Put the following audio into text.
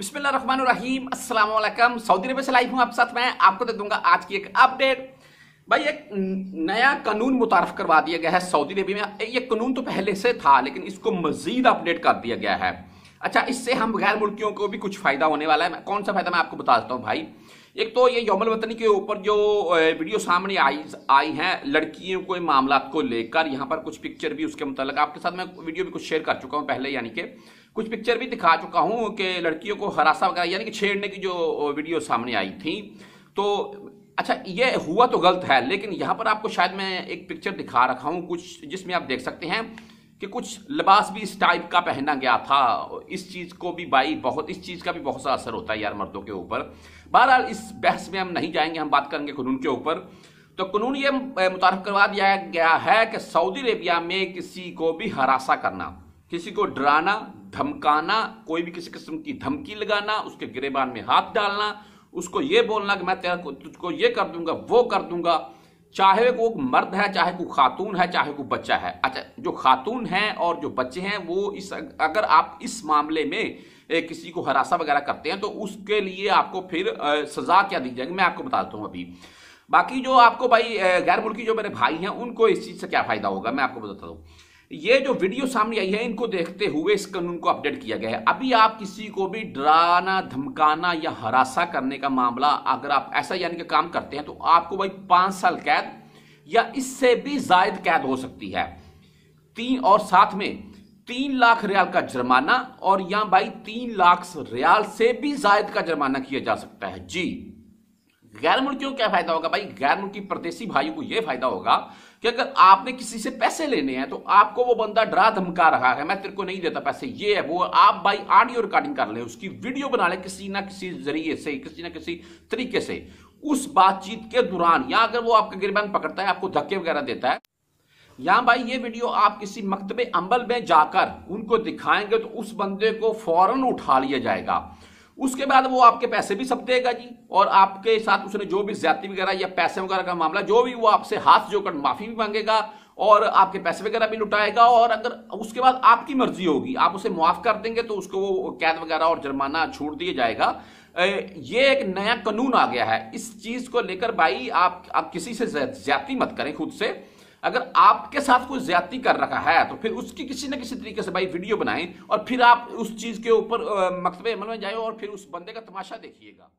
बिस्मिल्लाम अस्सलाम सऊदी अरब से लाइव हूँ आप साथ मैं आपको दे दूंगा आज की एक अपडेट भाई एक नया कानून मुतारफ करवा दिया गया है सऊदी अरबी में ये कानून तो पहले से था लेकिन इसको मजीद अपडेट कर दिया गया है अच्छा इससे हम गैर मुल्कियों को भी कुछ फायदा होने वाला है कौन सा फायदा मैं आपको बता देता हूँ भाई एक तो ये यौमल वतनी के ऊपर जो वीडियो सामने आई आई हैं लड़कियों के मामला को लेकर यहाँ पर कुछ पिक्चर भी उसके मुतल आपके साथ मैं वीडियो भी कुछ शेयर कर चुका हूँ पहले यानी कि कुछ पिक्चर भी दिखा चुका हूँ कि लड़कियों को हरासा वगैरह यानी कि छेड़ने की जो वीडियो सामने आई थी तो अच्छा ये हुआ तो गलत है लेकिन यहाँ पर आपको शायद मैं एक पिक्चर दिखा रखा हूँ कुछ जिसमें आप देख सकते हैं कि कुछ लिबास भी इस टाइप का पहना गया था इस चीज़ को भी भाई बहुत इस चीज़ का भी बहुत सा असर होता है यार मर्दों के ऊपर बहरहाल इस बहस में हम नहीं जाएंगे हम बात करेंगे कानून के ऊपर तो कानून ये मुतारफ करवा दिया गया है कि सऊदी अरेबिया में किसी को भी हरासा करना किसी को डराना धमकाना कोई भी किसी किस्म की धमकी लगाना उसके गिरेबान में हाथ डालना उसको ये बोलना कि मैं तेरा तुझको ये कर दूंगा वो कर दूंगा चाहे वो मर्द है चाहे वो खातून है चाहे वो बच्चा है अच्छा जो खातून है और जो बच्चे हैं वो इस अगर आप इस मामले में किसी को हरासा वगैरह करते हैं तो उसके लिए आपको फिर सजा क्या दी जाएगी मैं आपको बताता हूँ अभी बाकी जो आपको भाई गैर मुल्की जो मेरे भाई हैं उनको इस चीज़ से क्या फ़ायदा होगा मैं आपको बताता हूँ ये जो वीडियो सामने आई है इनको देखते हुए इस कानून को अपडेट किया गया है अभी आप किसी को भी डराना धमकाना या हरासा करने का मामला अगर आप ऐसा यानी कि काम करते हैं तो आपको भाई पांच साल कैद या इससे भी जायद कैद हो सकती है तीन और साथ में तीन लाख रियाल का जुर्माना और या भाई तीन लाख रियाल से भी जायद का जुर्माना किया जा सकता है जी गैर मुल्कियों क्या फायदा होगा भाई गैर मुल्की परदेसी भाइयों को यह फायदा होगा कि अगर आपने किसी से पैसे लेने हैं तो आपको वो बंदा डरा धमका रहा है मैं तेरे को नहीं देता पैसे ये है वो आप भाई ऑडियो रिकॉर्डिंग कर ले उसकी वीडियो बना ले किसी ना किसी जरिए से किसी ना किसी तरीके से उस बातचीत के दौरान या अगर वो आपका गिरबान पकड़ता है आपको धक्के वगैरह देता है या भाई ये वीडियो आप किसी मकतबे अम्बल में जाकर उनको दिखाएंगे तो उस बंदे को फौरन उठा लिया जाएगा उसके बाद वो आपके पैसे भी सब देगा जी और आपके साथ उसने जो भी ज्यादा वगैरह या पैसे वगैरह का मामला जो भी वो आपसे हाथ जोकर माफी भी मांगेगा और आपके पैसे वगैरह भी लुटाएगा और अगर उसके बाद आपकी मर्जी होगी आप उसे माफ कर देंगे तो उसको वो कैद वगैरह और जुर्माना छूट दिया जाएगा ये एक नया कानून आ गया है इस चीज को लेकर भाई आप, आप किसी से ज्यादा मत करें खुद से अगर आपके साथ कोई ज्यादा कर रखा है तो फिर उसकी किसी न किसी तरीके से भाई वीडियो बनाएं और फिर आप उस चीज के ऊपर मकतबे अमल में जाए और फिर उस बंदे का तमाशा देखिएगा